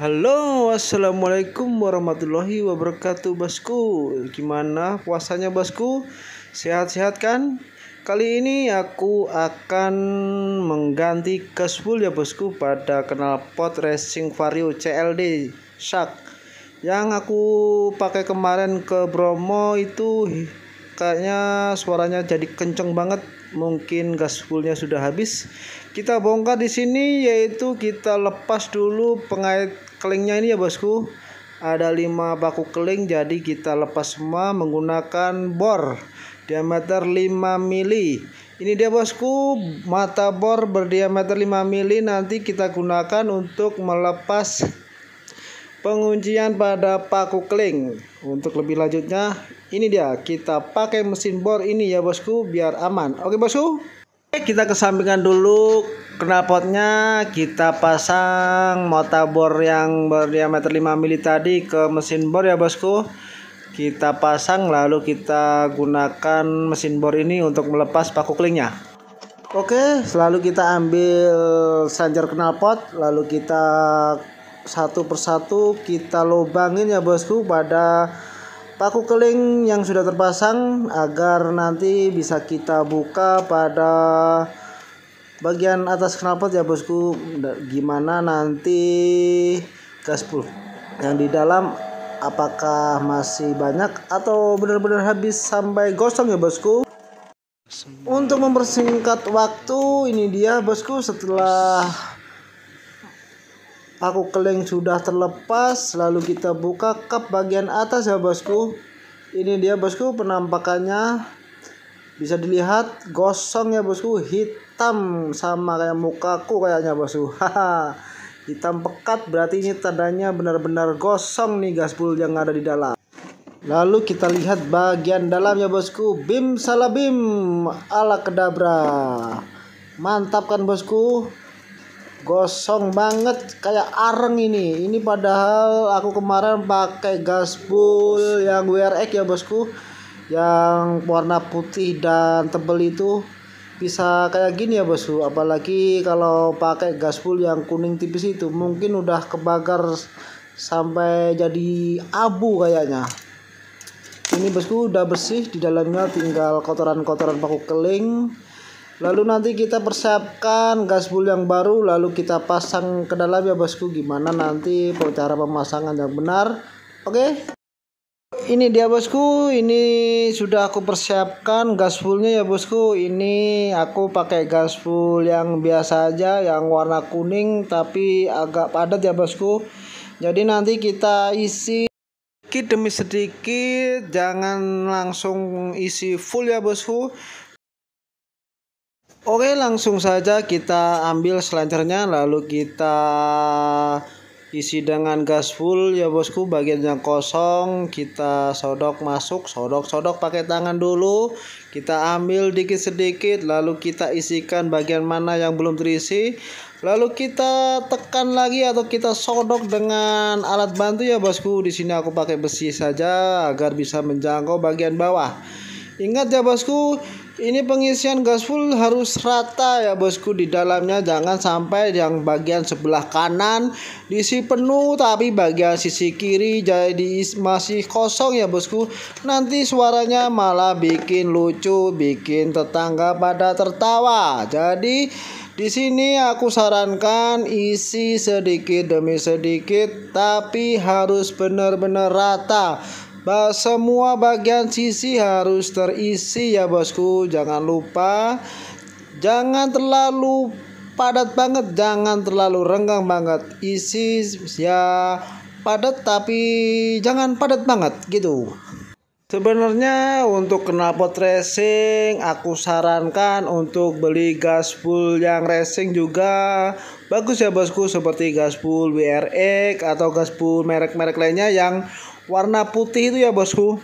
Halo, assalamualaikum warahmatullahi wabarakatuh, bosku. Gimana puasanya, bosku? Sehat-sehat kan? Kali ini aku akan mengganti kesbul ya bosku pada knalpot Racing Vario CLD Shark yang aku pakai kemarin ke Bromo itu kayaknya suaranya jadi kenceng banget mungkin gasfulnya sudah habis kita bongkar di sini yaitu kita lepas dulu pengait kelingnya ini ya bosku ada lima baku keling jadi kita lepas semua menggunakan bor diameter 5 mili ini dia bosku mata bor berdiameter 5 mili nanti kita gunakan untuk melepas penguncian pada paku keling untuk lebih lanjutnya ini dia kita pakai mesin bor ini ya bosku biar aman oke bosku kita kesampingkan dulu knalpotnya kita pasang bor yang berdiameter 5 mili tadi ke mesin bor ya bosku kita pasang lalu kita gunakan mesin bor ini untuk melepas paku klingnya oke selalu kita ambil sanjar knalpot lalu kita satu persatu kita lubangin ya bosku pada paku keling yang sudah terpasang agar nanti bisa kita buka pada bagian atas knalpot ya bosku gimana nanti gas gaspul yang di dalam apakah masih banyak atau benar-benar habis sampai gosong ya bosku untuk mempersingkat waktu ini dia bosku setelah Aku keleng sudah terlepas, lalu kita buka kap bagian atas ya bosku. Ini dia bosku penampakannya. Bisa dilihat gosong ya bosku, hitam sama kayak mukaku kayaknya bosku. Haha. hitam pekat berarti ini tandanya benar-benar gosong nih gaspul yang ada di dalam. Lalu kita lihat bagian dalamnya bosku, bim salabim ala kedabra. Mantap kan bosku? gosong banget kayak areng ini ini padahal aku kemarin pakai gasbul yang WRX ya bosku yang warna putih dan tebel itu bisa kayak gini ya bosku apalagi kalau pakai gasbul yang kuning tipis itu mungkin udah kebakar sampai jadi abu kayaknya ini bosku udah bersih di dalamnya tinggal kotoran-kotoran paku keling Lalu nanti kita persiapkan gasbul yang baru lalu kita pasang ke dalam ya bosku gimana nanti cara pemasangan yang benar. Oke. Okay? Ini dia bosku, ini sudah aku persiapkan gasbulnya ya bosku. Ini aku pakai gasbul yang biasa aja yang warna kuning tapi agak padat ya bosku. Jadi nanti kita isi sedikit demi sedikit jangan langsung isi full ya bosku Oke, langsung saja kita ambil selancernya lalu kita isi dengan gas full ya bosku. Bagian yang kosong kita sodok masuk, sodok-sodok pakai tangan dulu. Kita ambil dikit-sedikit lalu kita isikan bagian mana yang belum terisi. Lalu kita tekan lagi atau kita sodok dengan alat bantu ya bosku. Di sini aku pakai besi saja agar bisa menjangkau bagian bawah. Ingat ya bosku, ini pengisian gas full harus rata ya bosku di dalamnya jangan sampai yang bagian sebelah kanan diisi penuh tapi bagian sisi kiri jadi masih kosong ya bosku. Nanti suaranya malah bikin lucu, bikin tetangga pada tertawa. Jadi di sini aku sarankan isi sedikit demi sedikit tapi harus benar-benar rata Bah, semua bagian sisi harus terisi ya bosku. Jangan lupa, jangan terlalu padat banget, jangan terlalu renggang banget. Isi ya padat tapi jangan padat banget gitu. Sebenarnya untuk knalpot racing aku sarankan untuk beli gaspul yang racing juga bagus ya bosku seperti gaspul WRX atau gaspul merek-merek lainnya yang warna putih itu ya bosku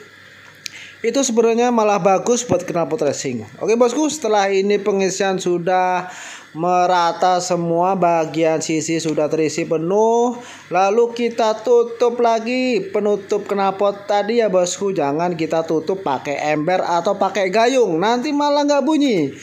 itu sebenarnya malah bagus buat knalpot racing oke bosku setelah ini pengisian sudah merata semua bagian sisi sudah terisi penuh lalu kita tutup lagi penutup knalpot tadi ya bosku jangan kita tutup pakai ember atau pakai gayung nanti malah nggak bunyi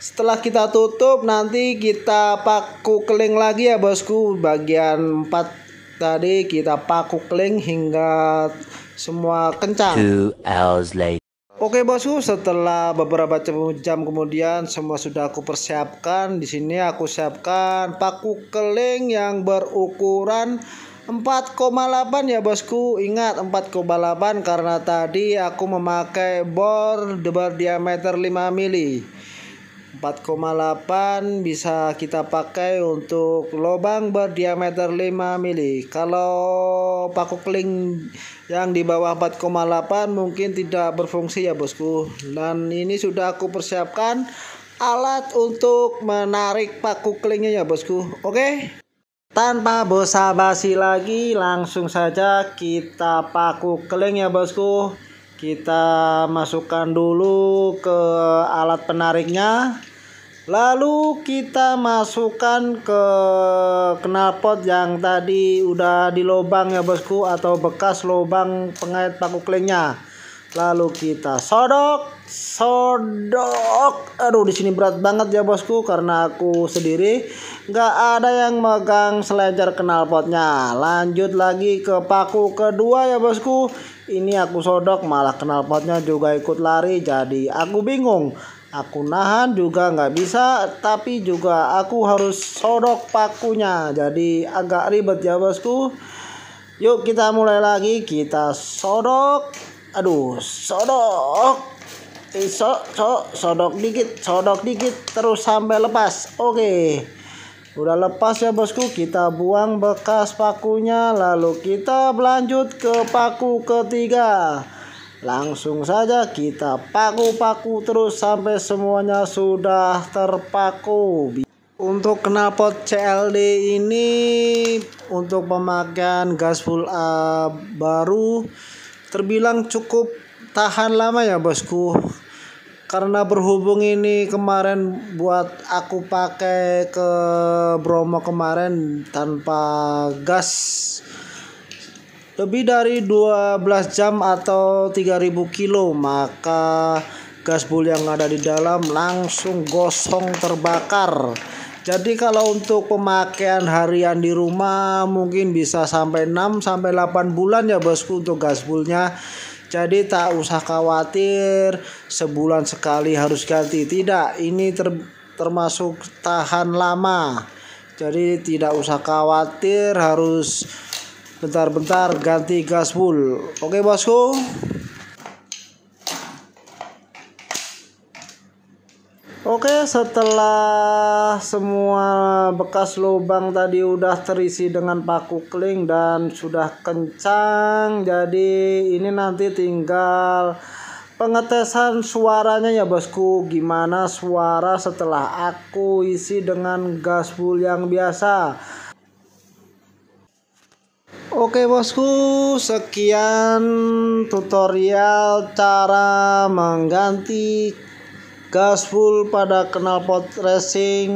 setelah kita tutup nanti kita paku keling lagi ya bosku bagian 4 Tadi kita paku keling hingga semua kencang. Two hours later. Oke bosku, setelah beberapa jam kemudian semua sudah aku persiapkan. Di sini aku siapkan paku keling yang berukuran 4,8 ya bosku. Ingat 4,8 karena tadi aku memakai bor debar diameter 5 mili. 4,8 bisa kita pakai untuk lubang berdiameter 5 mili kalau paku keling yang di bawah 4,8 mungkin tidak berfungsi ya bosku dan ini sudah aku persiapkan alat untuk menarik paku kelingnya ya bosku oke tanpa basa-basi lagi langsung saja kita paku keling ya bosku kita masukkan dulu ke alat penariknya lalu kita masukkan ke knalpot yang tadi udah di lubang ya bosku atau bekas lubang pengait paku klingnya lalu kita sodok sodok aduh di sini berat banget ya bosku karena aku sendiri nggak ada yang megang selencer knalpotnya lanjut lagi ke paku kedua ya bosku ini aku sodok malah kenal potnya juga ikut lari jadi aku bingung. Aku nahan juga nggak bisa tapi juga aku harus sodok pakunya jadi agak ribet ya bosku. Yuk kita mulai lagi kita sodok. Aduh sodok so, so, sodok dikit, sodok dikit terus sampai lepas. Oke. Okay. Udah lepas ya bosku, kita buang bekas pakunya lalu kita lanjut ke paku ketiga. Langsung saja kita paku-paku terus sampai semuanya sudah terpaku. Untuk knalpot CLD ini untuk pemakaian gas full A uh, baru terbilang cukup tahan lama ya bosku karena berhubung ini kemarin buat aku pakai ke Bromo kemarin tanpa gas lebih dari 12 jam atau 3000 kilo maka gas bul yang ada di dalam langsung gosong terbakar jadi kalau untuk pemakaian harian di rumah mungkin bisa sampai 6 sampai 8 bulan ya bosku untuk gas bulnya. Jadi tak usah khawatir sebulan sekali harus ganti. Tidak, ini ter termasuk tahan lama. Jadi tidak usah khawatir harus bentar-bentar ganti gasbul. Oke, Bosku. setelah semua bekas lubang tadi udah terisi dengan paku keling dan sudah kencang jadi ini nanti tinggal pengetesan suaranya ya bosku gimana suara setelah aku isi dengan gas bul yang biasa Oke bosku sekian tutorial cara mengganti gaspul pada knalpot racing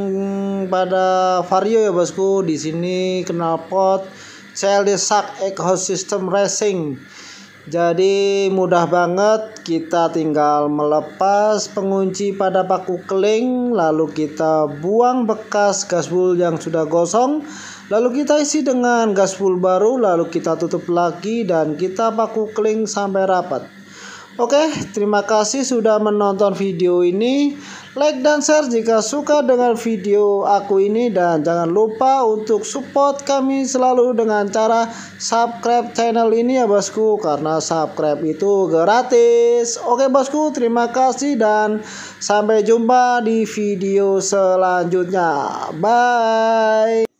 pada vario ya bosku di sini knalpot CLD Shark Ecosystem Racing jadi mudah banget kita tinggal melepas pengunci pada paku keling lalu kita buang bekas gaspul yang sudah gosong lalu kita isi dengan gaspul baru lalu kita tutup lagi dan kita paku keling sampai rapat Oke, terima kasih sudah menonton video ini. Like dan share jika suka dengan video aku ini dan jangan lupa untuk support kami selalu dengan cara subscribe channel ini ya bosku karena subscribe itu gratis. Oke bosku, terima kasih dan sampai jumpa di video selanjutnya. Bye.